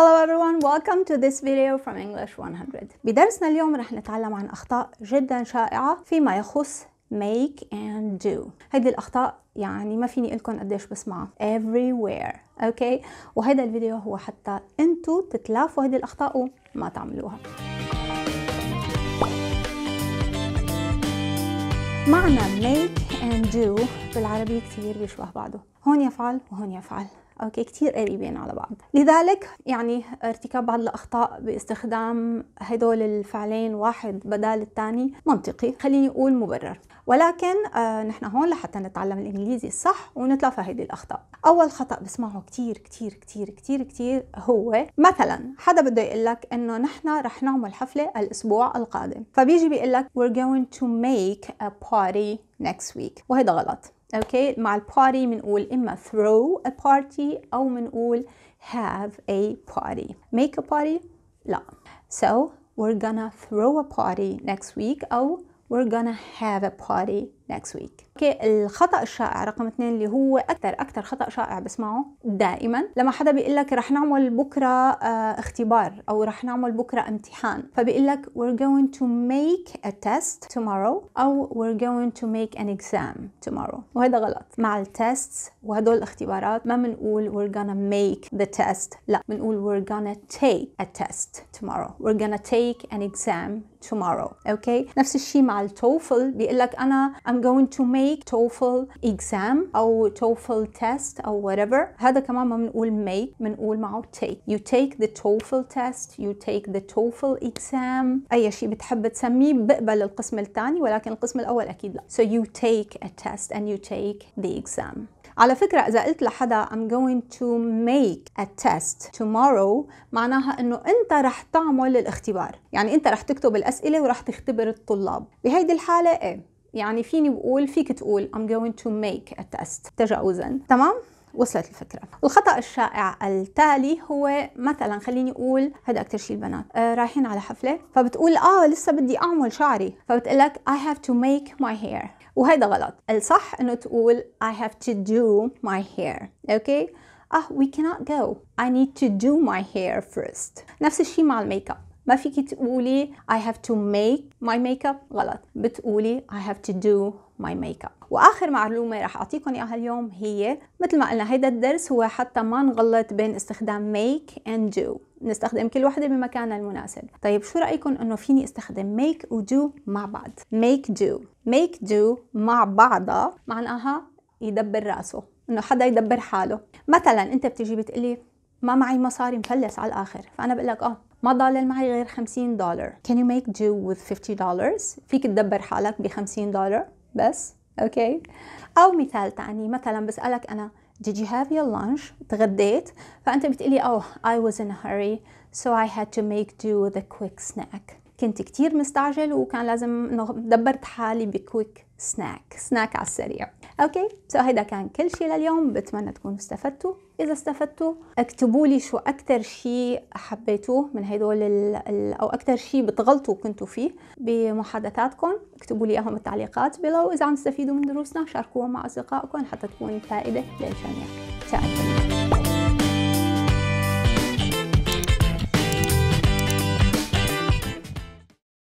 Hello everyone, welcome to this video from English 100. بدرسنا اليوم رح نتعلم عن أخطاء جدا شائعة فيما يخص make and do هيدي الأخطاء يعني ما فيني لكم قديش بسمعها everywhere اوكي okay. وهذا الفيديو هو حتى انتو تتلافوا هيدي الأخطاء وما تعملوها معنى make and do بالعربي كثير بيشبه بعضه هون يفعل وهون يفعل اوكي كثير قريبين على بعض لذلك يعني ارتكاب بعض الاخطاء باستخدام هدول الفعلين واحد بدال الثاني منطقي خليني اقول مبرر ولكن آه نحن هون لحتى نتعلم الانجليزي الصح ونتلافى هيدي الاخطاء اول خطا بسمعه كثير كثير كثير كثير كثير هو مثلا حدا بده يقول لك انه نحن رح نعمل حفله الاسبوع القادم فبيجي بيقول لك we're going to make a party next week وهذا غلط اوكي مع البارتي بنقول اما throw a party او بنقول have a party make a party لا so we're gonna throw a party next week او we're gonna have a party next week اوكي الخطا الشائع رقم اثنين اللي هو اكثر اكثر خطا شائع بسمعه دائما لما حدا بيقول لك رح نعمل بكره اه اختبار او رح نعمل بكره امتحان فبيقول لك we're going to make a test tomorrow او we're going to make an exam tomorrow وهذا غلط مع التستس وهدول الاختبارات ما بنقول we're gonna make the test لا بنقول we're gonna take a test tomorrow we're gonna take an exam tomorrow اوكي نفس الشيء مع التوفل بيقول لك انا I'm I'm going to make TOEFL exam أو TOEFL test أو whatever هذا كمان ما بنقول make بنقول معه take you take the TOEFL test you take the TOEFL exam أي شيء بتحب تسميه بقبل القسم الثاني ولكن القسم الأول أكيد لا so you take a test and you take the exam على فكرة إذا قلت لحدا I'm going to make a test tomorrow معناها إنه أنت رح تعمل الاختبار يعني أنت رح تكتب الأسئلة ورح تختبر الطلاب بهيدي الحالة إيه يعني فيني بقول فيك تقول I'm going to make a test تجاوزا تمام وصلت الفكرة الخطأ الشائع التالي هو مثلا خليني أقول هذا أكثر شيء البنات آه رايحين على حفلة فبتقول آه لسه بدي أعمل شعري فبتقلك I have to make my hair وهيدا غلط الصح أنه تقول I have to do my hair أوكي okay? آه we cannot go I need to do my hair first نفس الشيء مع الميك اب ما فيك تقولي I have to make my makeup غلط بتقولي I have to do my makeup واخر معلومه رح اعطيكم اياها اليوم هي مثل ما قلنا هيدا الدرس هو حتى ما نغلط بين استخدام make and do نستخدم كل وحده بمكانها المناسب طيب شو رايكم انه فيني استخدم make ودو مع بعض make do make do مع بعضها معناها يدبر راسه انه حدا يدبر حاله مثلا انت بتجي بتقلي ما معي مصاري مفلس على الاخر فانا بقول لك اه ما ضال معي غير 50 دولار can you make do with 50 dollars فيك تدبر حالك ب 50 دولار بس اوكي او مثال ثاني مثلا بسالك انا did you have your lunch تغديت فانت بتقلي oh آه، I was in a hurry so I had to make do with a quick snack كنت كتير مستعجل وكان لازم دبرت حالي بكويك سناك سناك على السريع اوكي سو هيدا كان كل شيء لليوم بتمنى تكونوا استفدتوا اذا استفدتوا اكتبوا لي شو اكثر شيء حبيتوه من هدول او اكثر شيء بتغلطوا كنتوا فيه بمحادثاتكم اكتبوا لي اياهم بالتعليقات بلو اذا عم تستفيدوا من دروسنا شاركوها مع اصدقائكم حتى تكون فائده للجميع تشاء